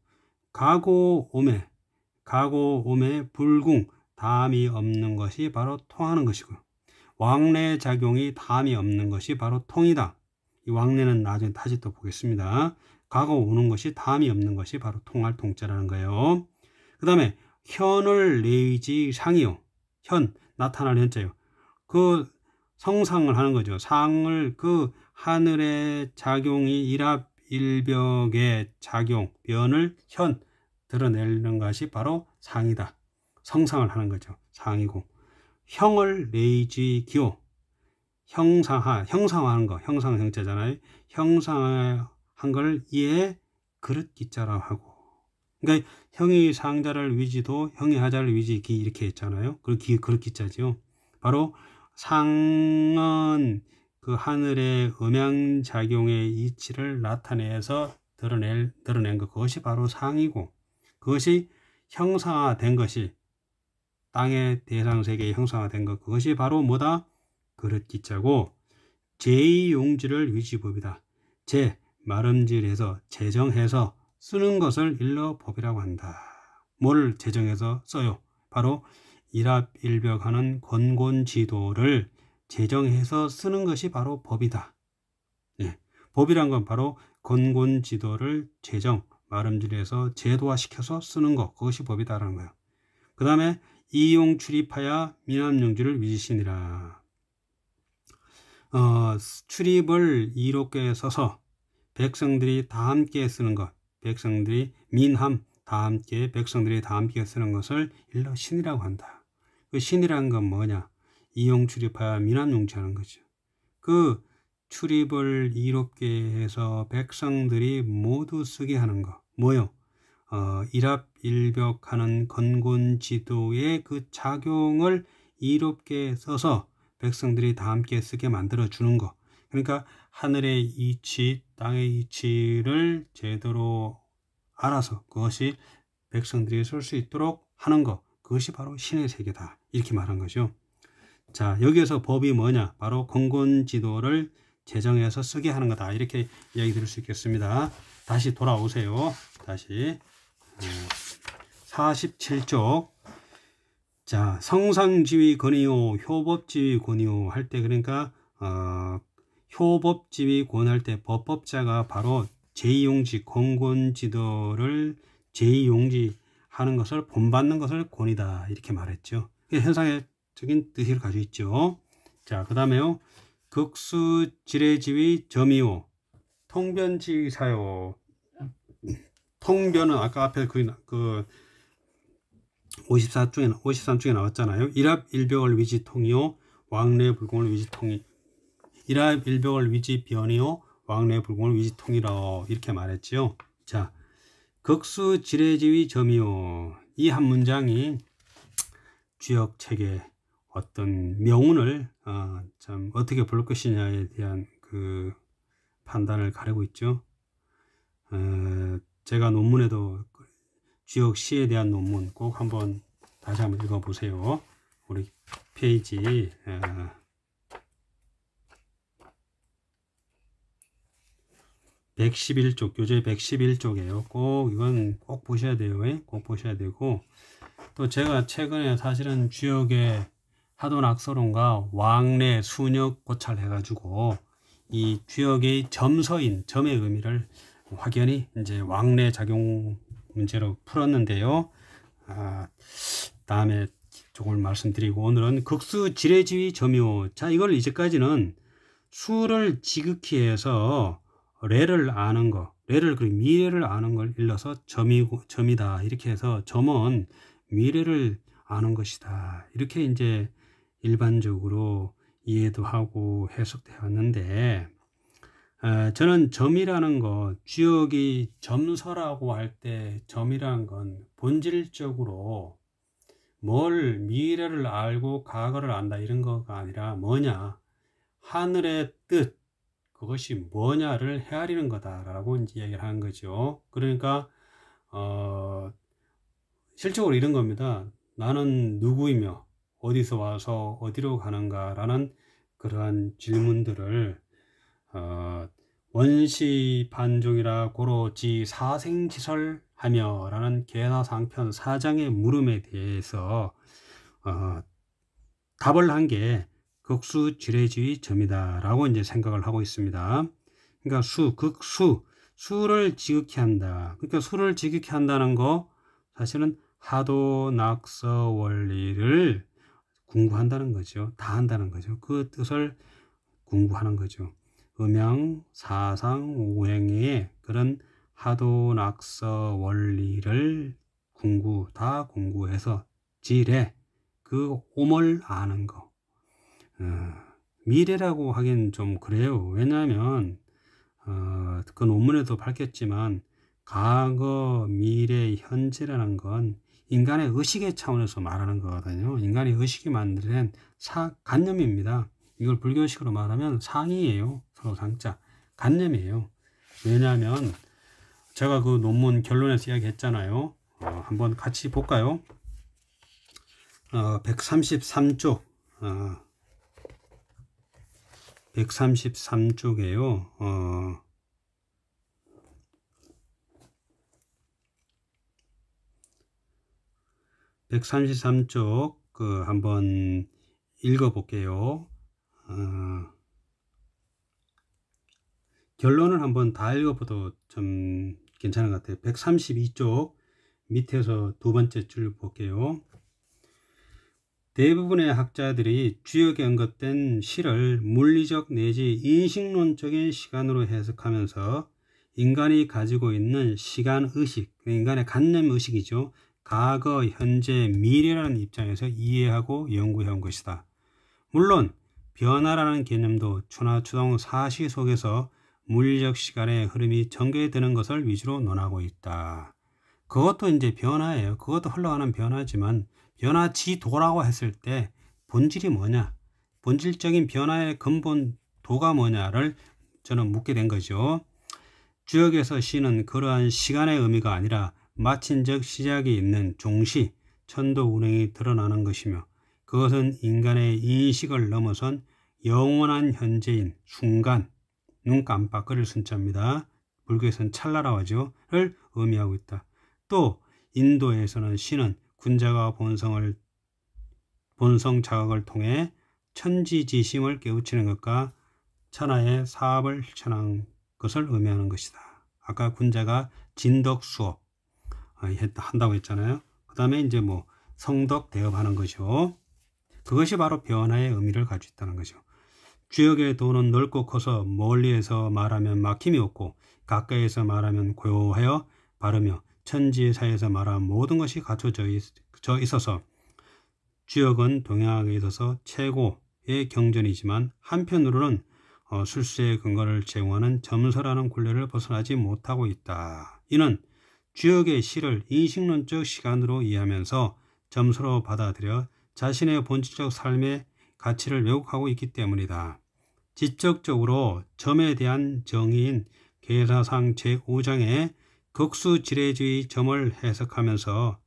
가고 오매 가고 오매 불궁 담이 없는 것이 바로 통하는 것이고요. 왕래 작용이 담이 없는 것이 바로 통이다. 이 왕래는 나중에 다시 또 보겠습니다. 과거 오는 것이 담이 없는 것이 바로 통할 통자라는 거예요. 그 다음에 현을 내지 상이요. 현 나타날 현자요. 그 성상을 하는 거죠. 상을 그 하늘의 작용이 일합 일벽의 작용 변을 현 드러내는 것이 바로 상이다. 성상을 하는 거죠. 상이고 형을 레이지 기호 형상하 형상화하는 거 형상 형제잖아요. 형상한 걸 이에 그릇 기자라 하고 그러니까 형이 상자를 위지도 형이 하자를 위지 기 이렇게 했잖아요. 그 그릇 기자지요. 바로 상은 그 하늘의 음양 작용의 이치를 나타내서 드러낼 드러낸 것 그것이 바로 상이고 그것이 형상화된 것이 땅의 대상세계 형상화된 것 그것이 바로 뭐다? 그릇기자고 제2용지를 유지법이다. 제 마름질해서 재정해서 쓰는 것을 일러 법이라고 한다. 뭘를 재정해서 써요? 바로 일합일벽하는 권곤지도를 재정해서 쓰는 것이 바로 법이다. 예, 법이란 건 바로 권곤지도를 재정, 마름질해서 제도화시켜서 쓰는 것 그것이 법이다라는 거예요. 그 다음에 이용 출입하여 미남영주를 위지시니라. 어, 출입을 이롭게 써서 백성들이 다 함께 쓰는 것, 백성들이 민함 다 함께 백성들이 다 함께 쓰는 것을 일러 신이라고 한다. 그 신이란 건 뭐냐? 이용 출입하여 민함용치하는 거죠. 그 출입을 이롭게 해서 백성들이 모두 쓰게 하는 거. 뭐요? 어, 일합일벽하는 건곤지도의 그 작용을 이롭게 써서 백성들이 다 함께 쓰게 만들어 주는 거. 그러니까 하늘의 이치, 땅의 이치를 제대로 알아서 그것이 백성들이 쓸 수 있도록 하는 거. 그것이 바로 신의 세계다. 이렇게 말한 거죠. 자, 여기에서 법이 뭐냐? 바로 건곤지도를 제정해서 쓰게 하는 거다. 이렇게 이야기 들을 수 있겠습니다. 다시 돌아오세요. 다시. 47쪽 자 성상지위 권위요 효법지위 권위요 할 때 그러니까 어, 효법지위 권할 때 법법자가 바로 제2용지 권권지도를 제2용지 하는 것을 본받는 것을 권이다 이렇게 말했죠. 현상적인 뜻을 가지고 있죠. 자, 그 다음에요. 극수 지뢰지위 점이요. 통변지사요. 통변은 아까 앞에 그, 그 54쪽에, 53쪽에 나왔잖아요. 일합일벽을 위지 통이요. 왕래 불공을 위지 통이. 일합일벽을 위지 변이요. 왕래 불공을 위지 통이라 이렇게 말했지요. 자, 극수 지뢰지위 점이요. 이 한 문장이 주역 책의 어떤 명운을 아, 참 어떻게 볼 것이냐에 대한 그 판단을 가리고 있죠. 어, 제가 논문에도 지역시에 그 대한 논문 꼭 한번 다시 한번 읽어보세요. 우리 페이지 1 1 1쪽 교재 1 1 1 쪽에요꼭 이건 꼭 보셔야 돼요. 예? 꼭 보셔야 되고 또 제가 최근에 사실은 주역에 하도 낙서론과 왕래 순역 고찰 해가지고 이 주역의 점서인 점의 의미를 확연히 이제 왕래 작용 문제로 풀었는데요. 아, 다음에 조금 말씀드리고 오늘은 극수 지뢰지위 점유. 자, 이걸 이제까지는 수를 지극히 해서 레를 아는 거, 레를 그 미래를 아는 걸 일러서 점이고 점이다 이렇게 해서 점은 미래를 아는 것이다 이렇게 이제 일반적으로 이해도 하고 해석돼 왔는데 저는 점이라는 거 주역이 점서라고 할 때점이라는건 본질적으로 뭘 미래를 알고 과거를 안다 이런 거가 아니라 뭐냐 하늘의 뜻 그것이 뭐냐를 헤아리는 거다라고 이제 얘기를 하는 거죠. 그러니까 어, 실적으로 이런 겁니다. 나는 누구이며 어디서 와서 어디로 가는가라는 그러한 질문들을 어, 원시 반종이라 고로지 사생지설하며 라는 개나상편 사장의 물음에 대해서 어, 답을 한 게 극수 지뢰지의 점이다 라고 이제 생각을 하고 있습니다. 그러니까 수, 극수, 수를 지극히 한다. 그러니까 수를 지극히 한다는 거 사실은 하도 낙서 원리를 궁구한다는 거죠. 다 한다는 거죠. 그 뜻을 궁구하는 거죠. 음양, 사상, 오행의 그런 하도낙서 원리를 공구다공구해서 지레, 그오을 아는 거. 어, 미래라고 하긴 좀 그래요. 왜냐하면 어, 그 논문에도 밝혔지만 과거, 미래, 현재라는 건 인간의 의식의 차원에서 말하는 거거든요. 인간의 의식이 만들어낸 사, 간념입니다 이걸 불교식으로 말하면 상이에요. 서로 상자 간념이에요. 왜냐하면 제가 그 논문 결론에서 이야기했잖아요. 어, 한번 같이 볼까요? 어, 133쪽 어, 133쪽에요. 어, 백삼십 쪽그 한번 읽어볼게요. 어, 결론을 한번 다 읽어봐도 좀 괜찮은 것 같아요. 132쪽 밑에서 두 번째 줄 볼게요. 대부분의 학자들이 주역에 언급된 시를 물리적 내지 인식론적인 시간으로 해석하면서 인간이 가지고 있는 시간 의식, 그러니까 인간의 간념 의식이죠. 과거, 현재, 미래라는 입장에서 이해하고 연구해온 것이다. 물론 변화라는 개념도 추나 추동 사시 속에서 물리적 시간의 흐름이 전개되는 것을 위주로 논하고 있다. 그것도 이제 변화예요. 그것도 흘러가는 변화지만 변화지도라고 했을 때 본질이 뭐냐? 본질적인 변화의 근본 도가 뭐냐를 저는 묻게 된 거죠. 주역에서 시는 그러한 시간의 의미가 아니라 마친즉 시작이 있는 종시, 천도 운행이 드러나는 것이며 그것은 인간의 인식을 넘어선 영원한 현재인 순간, 눈 깜빡 거릴 순자입니다. 불교에서는 찰나라고 죠를 의미하고 있다. 또 인도에서는 신은 군자가 본성을 본성 자각을 통해 천지지심을 깨우치는 것과 천하의 사업을 실천한 것을 의미하는 것이다. 아까 군자가 진덕 수업 아, 한다고 했잖아요. 그 다음에 이제 뭐 성덕 대업하는 것이요. 그것이 바로 변화의 의미를 가지고 있다는 거죠. 주역의 도는 넓고 커서 멀리에서 말하면 막힘이 없고 가까이에서 말하면 고요하여 바르며 천지의 사이에서 말한 모든 것이 갖춰져 있어서 주역은 동양학에 있어서 최고의 경전이지만 한편으로는 어, 술수의 근거를 제공하는 점서라는 굴레를 벗어나지 못하고 있다. 이는 주역의 시를 인식론적 시간으로 이해하면서 점수로 받아들여 자신의 본질적 삶의 가치를 왜곡하고 있기 때문이다. 지적적으로 점에 대한 정의인 계사상 제5장의 극수지례주의 점을 해석하면서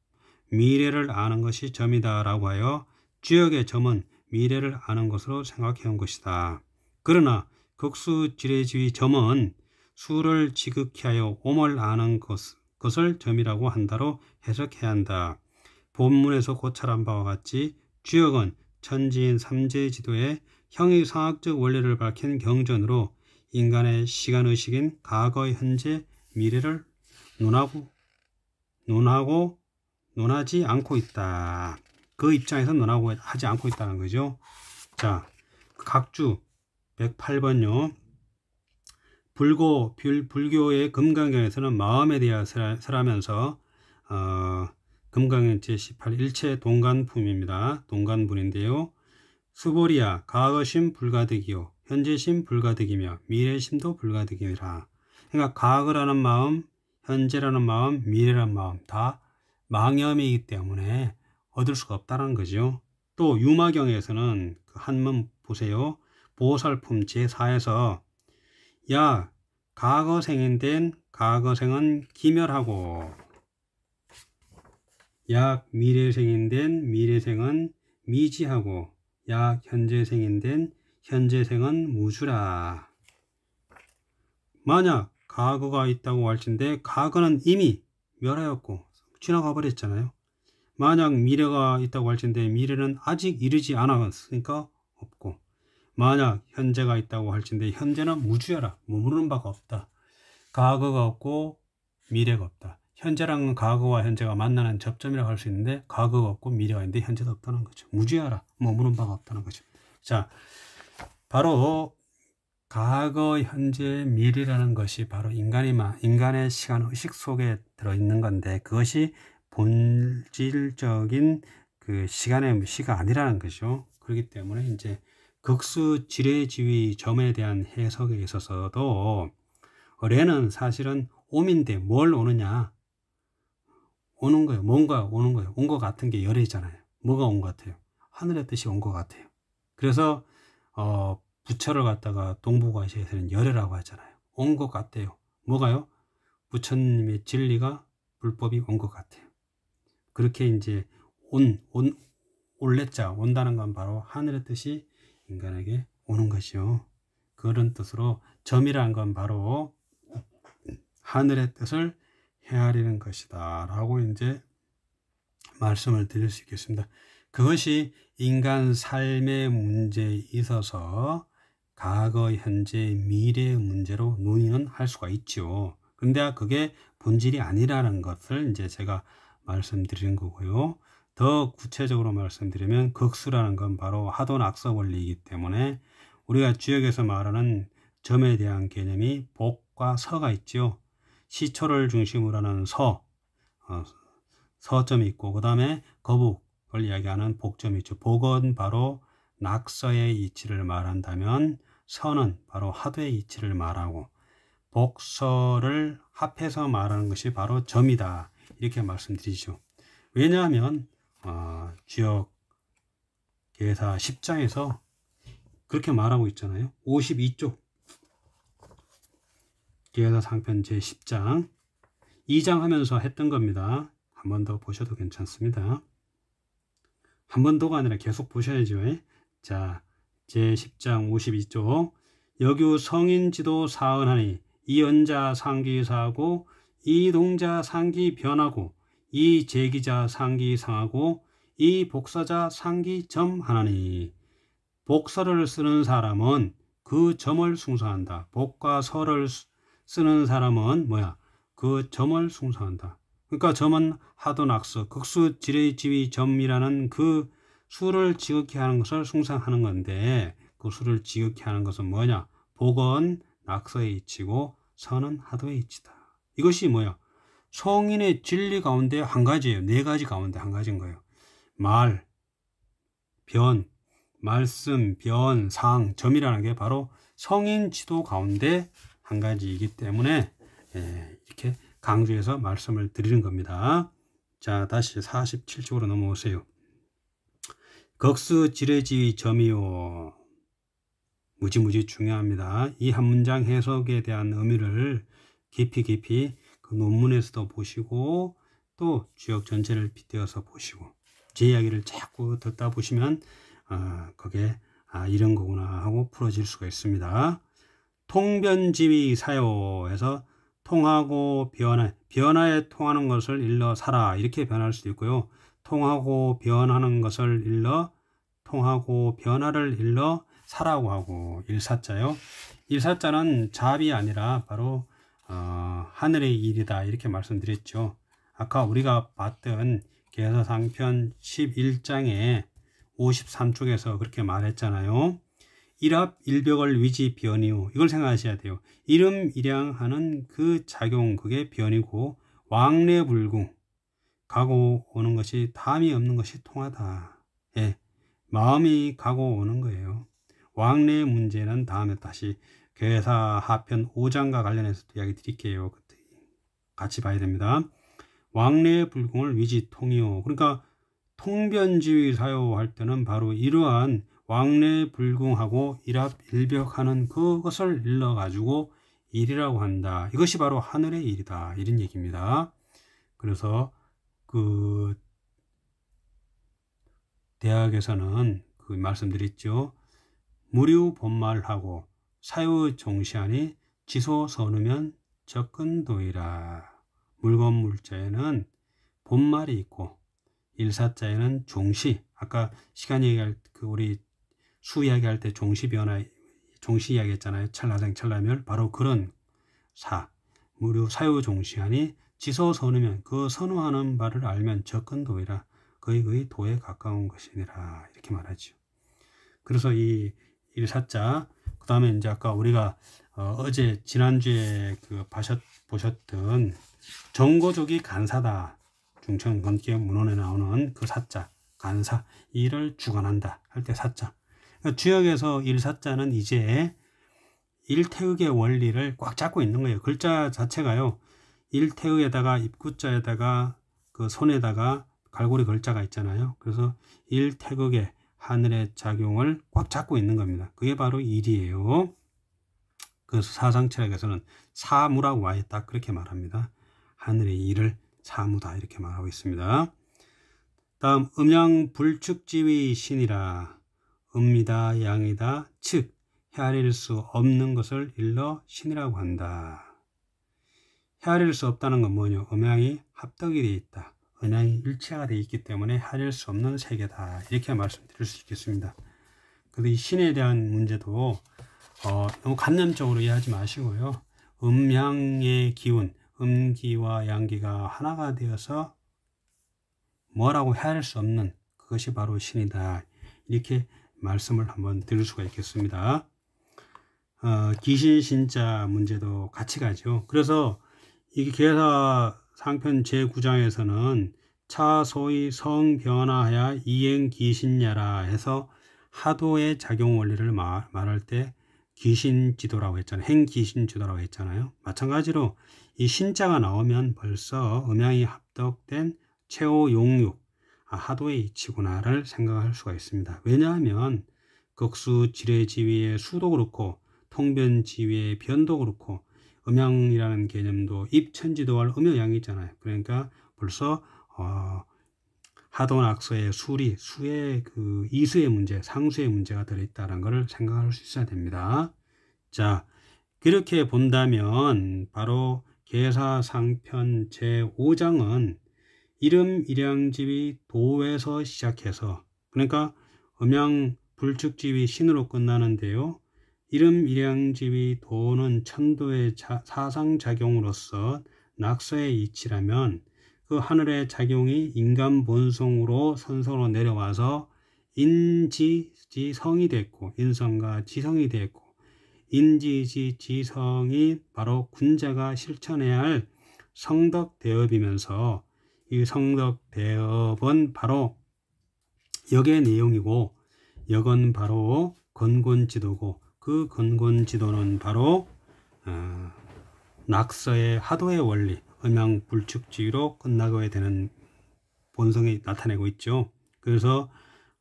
미래를 아는 것이 점이다 라고 하여 주역의 점은 미래를 아는 것으로 생각해 온 것이다. 그러나 극수지례주의 점은 수를 지극히 하여 옴을 아는 것, 것을 점이라고 한다로 해석해야 한다. 본문에서 고찰한 바와 같이 주역은 천지인 삼재지도의 형이상학적 원리를 밝힌 경전으로 인간의 시간의식인 과거, 현재, 미래를 논하고 논하고 논하지 않고 있다. 그 입장에서 논하고 하지 않고 있다는 거죠. 자, 그 각주 108번요. 불고 불, 불교의 금강경에서는 마음에 대하여 설하면서 어, 금강의 제18 일체 동간품입니다. 동간분인데요. 수보리야 가거심 불가득이요 현재심 불가득이며 미래심도 불가득이라 그러니까 가거라는 마음 현재라는 마음 미래라는 마음 다 망염이기 때문에 얻을 수가 없다는 거죠. 또 유마경에서는 그 한문 보세요. 보살품 제4에서 야 가거생인된 가거생은 기멸하고 약 미래생인된 미래생은 미지하고 약 현재생인된 현재생은 무주라. 만약 과거가 있다고 할진데 과거는 이미 멸하였고 지나가 버렸잖아요. 만약 미래가 있다고 할진데 미래는 아직 이르지 않았으니까 없고 만약 현재가 있다고 할진데 현재는 무주여라. 머무르는 바가 없다. 과거가 없고 미래가 없다. 현재랑은 과거와 현재가 만나는 접점이라고 할 수 있는데 과거가 없고 미래가 있는데 현재도 없다는 거죠. 무지하라. 머무는 바가 없다는 거죠. 자, 바로 과거, 현재, 미래라는 것이 바로 인간이 인간의 시간 의식 속에 들어 있는 건데 그것이 본질적인 그 시간의 시가 아니라는 거죠. 그렇기 때문에 이제 극수 지뢰 지위 점에 대한 해석에 있어서도 레는 사실은 오민데 뭘 오느냐 오는 거예요. 뭔가 오는 거예요. 온 것 같은 게 열애잖아요. 뭐가 온 것 같아요? 하늘의 뜻이 온 것 같아요. 그래서 어, 부처를 갖다가 동북아시아에서는 열애라고 하잖아요. 온 것같아요 뭐가요? 부처님의 진리가 불법이 온 것 같아요. 그렇게 이제 온, 온, 올레자 온다는 건 바로 하늘의 뜻이 인간에게 오는 것이요. 그런 뜻으로 점이라는 건 바로 하늘의 뜻을 헤아리는 것이다 라고 이제 말씀을 드릴 수 있겠습니다. 그것이 인간 삶의 문제에 있어서 과거, 현재, 미래의 문제로 논의는 할 수가 있죠. 근데 그게 본질이 아니라는 것을 이제 제가 말씀드린 거고요. 더 구체적으로 말씀드리면 극수라는 건 바로 하돈 악서 원리이기 때문에 우리가 주역에서 말하는 점에 대한 개념이 복과 서가 있죠. 시초를 중심으로 하는 서, 어, 서점이 있고 그 다음에 거북을 이야기하는 복점이 있죠. 복은 바로 낙서의 이치를 말한다면 서는 바로 하도의 이치를 말하고 복서를 합해서 말하는 것이 바로 점이다. 이렇게 말씀드리죠. 왜냐하면 어, 지역 계사 10장에서 그렇게 말하고 있잖아요. 52쪽 기회사 상편 제10장 2장 하면서 했던 겁니다. 한 번 더 보셔도 괜찮습니다. 한 번 더가 아니라 계속 보셔야죠. 예? 자, 제10장 52쪽 여규 성인지도 사은하니 이연자 상기 사하고 이동자 상기 변하고 이제기자 상기 상하고 이 복사자 상기 점 하나니 복서를 쓰는 사람은 그 점을 숭상한다. 복과 서를 쓰는 사람은 뭐야? 그 점을 숭상한다. 그러니까 점은 하도낙서, 극수 지뢰 지위 점이라는 그 수를 지극히 하는 것을 숭상하는 건데 그 수를 지극히 하는 것은 뭐냐? 복은 낙서의 이치고 선은 하도의 이치다. 이것이 뭐야? 성인의 진리 가운데 한 가지예요. 네 가지 가운데 한 가지인 거예요. 말, 변, 말씀, 변, 상, 점이라는 게 바로 성인 지도 가운데 한 가지이기 때문에 예, 이렇게 강조해서 말씀을 드리는 겁니다. 자 다시 47쪽으로 넘어오세요. 극수 지레지 점이요. 무지무지 중요합니다. 이 한 문장 해석에 대한 의미를 깊이 깊이 그 논문에서도 보시고 또 지역 전체를 빗대어서 보시고 제 이야기를 자꾸 듣다 보시면 아, 그게 아, 이런 거구나 하고 풀어질 수가 있습니다. 통변지위 사요에서 통하고 변해 변화에 통하는 것을 일러 살아 이렇게 변할 수도 있고요. 통하고 변하는 것을 일러 통하고 변화를 일러 사라고 하고 일사자요. 일사자는 잡이 아니라 바로 어, 하늘의 일이다 이렇게 말씀드렸죠. 아까 우리가 봤던 개사상편 11장에 53쪽에서 그렇게 말했잖아요. 일합 일벽을 위지 변이요 이걸 생각하셔야 돼요. 이름 일양하는 그 작용 그게 변이고 왕래 불궁 가고 오는 것이 담이 없는 것이 통하다. 예, 마음이 가고 오는 거예요. 왕래 문제는 다음에 다시 괴사 하편 5장과 관련해서 이야기 드릴게요. 같이 봐야 됩니다. 왕래 불공을 위지 통이요 그러니까 통변지위 사요할 때는 바로 이러한 왕래 불궁하고 일합 일벽하는 그것을 일러 가지고 일이라고 한다. 이것이 바로 하늘의 일이다. 이런 얘기입니다. 그래서 그 대학에서는 그 말씀드렸죠. 무료 본말하고 사유 종시하니 지소 서우면 접근도이라. 물건 물자에는 본말이 있고 일사자에는 종시. 아까 시간 얘기할 그 우리 수 이야기할 때 종시 변화 종시 이야기했잖아요. 찰나생 찰나멸 바로 그런 사 무료 사유 종시하니 지소 선우면 그 선우하는 바를 알면 접근 도이라 거의 거의 도에 가까운 것이니라 이렇게 말하죠. 그래서 이 일사자 그 다음에 이제 아까 우리가 어, 제 지난주에 그 바셨, 보셨던 정고족이 간사다 중천 건기 문헌에 나오는 그 사자 간사 이를 주관한다 할 때 사자 주역에서 일사자는 이제 일태극의 원리를 꽉 잡고 있는 거예요. 글자 자체가요. 일태극에다가 입구자에다가 그 손에다가 갈고리 글자가 있잖아요. 그래서 일태극의 하늘의 작용을 꽉 잡고 있는 겁니다. 그게 바로 일이에요. 그래서 사상철학에서는 사무라고 와예다 그렇게 말합니다. 하늘의 일을 사무다 이렇게 말하고 있습니다. 다음 음양 불축지위 신이라 음이다 양이다 즉 헤아릴 수 없는 것을 일러 신이라고 한다. 헤아릴 수 없다는 건 뭐냐? 음양이 합덕이 되어 있다. 음양이 일체가 되어 있기 때문에 헤아릴 수 없는 세계다. 이렇게 말씀드릴 수 있겠습니다. 그런데 이 신에 대한 문제도 어, 너무 감념적으로 이해하지 마시고요. 음양의 기운, 음기와 양기가 하나가 되어서 뭐라고 헤아릴 수 없는 그것이 바로 신이다. 이렇게 말씀을 한번 들을 수가 있겠습니다. 어, 귀신 신자 문제도 같이 가죠. 그래서 이 계사 상편 제9장에서는 차소의 성 변화하여 이행 귀신야라 해서 하도의 작용 원리를 말, 말할 때 귀신 지도라고 했잖아요. 행 귀신 지도라고 했잖아요. 마찬가지로 이 신자가 나오면 벌써 음양이 합덕된 최호 용육 아, 하도의 이치구나를 생각할 수가 있습니다. 왜냐하면 극수 지뢰 지위의 수도 그렇고 통변 지위의 변도 그렇고 음양이라는 개념도 입천지도할 음여양이 있잖아요. 그러니까 벌써 어, 하돈 악서의 수리, 수의 그 이수의 문제, 상수의 문제가 들어있다는 것을 생각할 수 있어야 됩니다. 자, 그렇게 본다면 바로 계사상편 제5장은 이름 일양집이 도에서 시작해서 그러니까 음양 불축집이 신으로 끝나는데요. 이름 일양집이 도는 천도의 자, 사상작용으로서 낙서의 이치라면 그 하늘의 작용이 인간 본성으로 선서로 내려와서 인지 지성이 됐고 인성과 지성이 됐고 인지지 지성이 바로 군자가 실천해야 할 성덕 대업이면서 이 성덕 대업은 바로 역의 내용이고 역은 바로 건곤지도고 그 건곤지도는 바로 어, 낙서의 하도의 원리 음양불축지로 끝나게 되는 본성이 나타내고 있죠. 그래서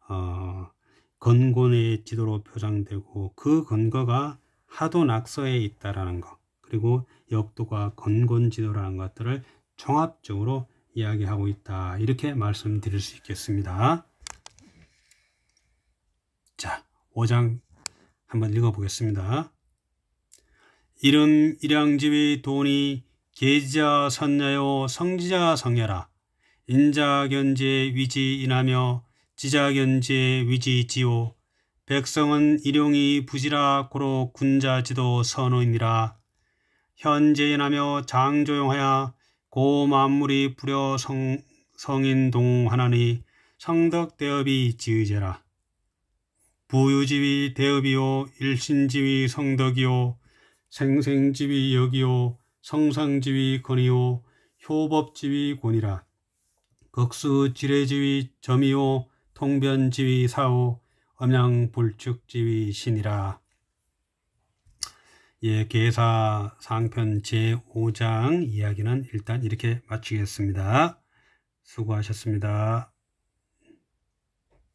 어, 건곤의 지도로 표상되고그 근거가 하도 낙서에 있다라는 것 그리고 역도가 건곤지도라는 것들을 종합적으로 이야기하고 있다. 이렇게 말씀드릴 수 있겠습니다. 자, 5장 한번 읽어보겠습니다. 이름 일양집의 돈이 계지자 선녀요 성지자 성녀라 인자견제 위지인하며 지자견제 위지지요 백성은 일용이 부지라 고로 군자지도 선호이니라 현재인하며 장조용하야 고 만물이 불여 성, 성인동 하나니 성덕대업이 지의제라. 부유지위 대업이요 일신지위 성덕이요 생생지위 역이요 성상지위권이요효법지위 권이라. 극수 지뢰지위 점이요 통변지위 사오 음양불축지위 신이라. 예, 계사 상편 제5장 이야기는 일단 이렇게 마치겠습니다. 수고하셨습니다.